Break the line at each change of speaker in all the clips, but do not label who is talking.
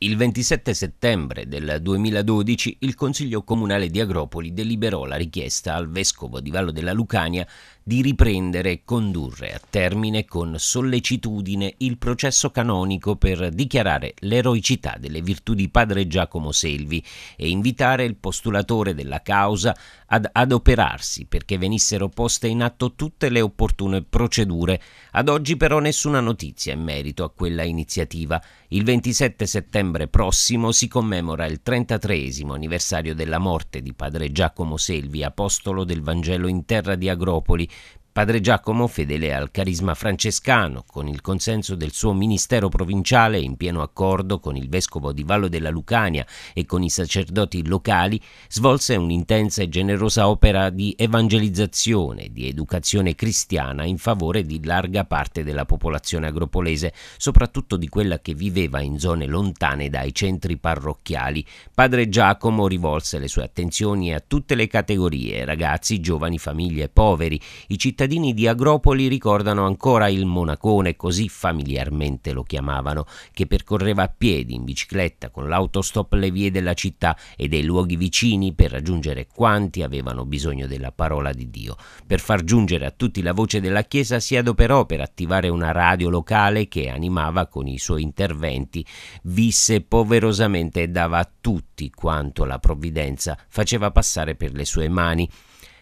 Il 27 settembre del 2012 il Consiglio Comunale di Agropoli deliberò la richiesta al Vescovo di Vallo della Lucania di riprendere e condurre a termine con sollecitudine il processo canonico per dichiarare l'eroicità delle virtù di padre Giacomo Selvi e invitare il postulatore della causa ad adoperarsi perché venissero poste in atto tutte le opportune procedure. Ad oggi però nessuna notizia in merito a quella iniziativa. Il 27 settembre settembre prossimo si commemora il 33 anniversario della morte di padre Giacomo Selvi, apostolo del Vangelo in terra di Agropoli, Padre Giacomo, fedele al carisma francescano, con il consenso del suo ministero provinciale in pieno accordo con il vescovo di Vallo della Lucania e con i sacerdoti locali, svolse un'intensa e generosa opera di evangelizzazione, di educazione cristiana in favore di larga parte della popolazione agropolese, soprattutto di quella che viveva in zone lontane dai centri parrocchiali. Padre Giacomo rivolse le sue attenzioni a tutte le categorie, ragazzi, giovani, famiglie, poveri, i cittadini cittadini di Agropoli ricordano ancora il Monacone, così familiarmente lo chiamavano, che percorreva a piedi, in bicicletta, con l'autostop le vie della città e dei luoghi vicini per raggiungere quanti avevano bisogno della parola di Dio. Per far giungere a tutti la voce della Chiesa si adoperò per attivare una radio locale che animava con i suoi interventi, visse poverosamente e dava a tutti quanto la provvidenza faceva passare per le sue mani.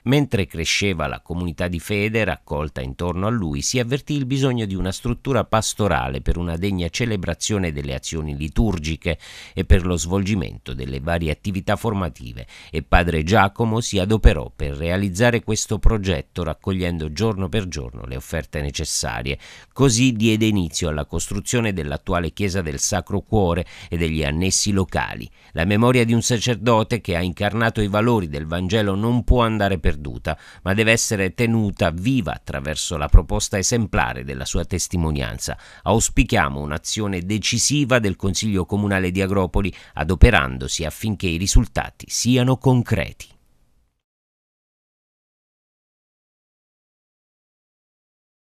Mentre cresceva la comunità di fede raccolta intorno a lui, si avvertì il bisogno di una struttura pastorale per una degna celebrazione delle azioni liturgiche e per lo svolgimento delle varie attività formative e padre Giacomo si adoperò per realizzare questo progetto raccogliendo giorno per giorno le offerte necessarie. Così diede inizio alla costruzione dell'attuale chiesa del Sacro Cuore e degli annessi locali. La memoria di un sacerdote che ha incarnato i valori del Vangelo non può andare per perduta, ma deve essere tenuta viva attraverso la proposta esemplare della sua testimonianza. Auspichiamo un'azione decisiva del Consiglio Comunale di Agropoli, adoperandosi affinché i risultati siano concreti.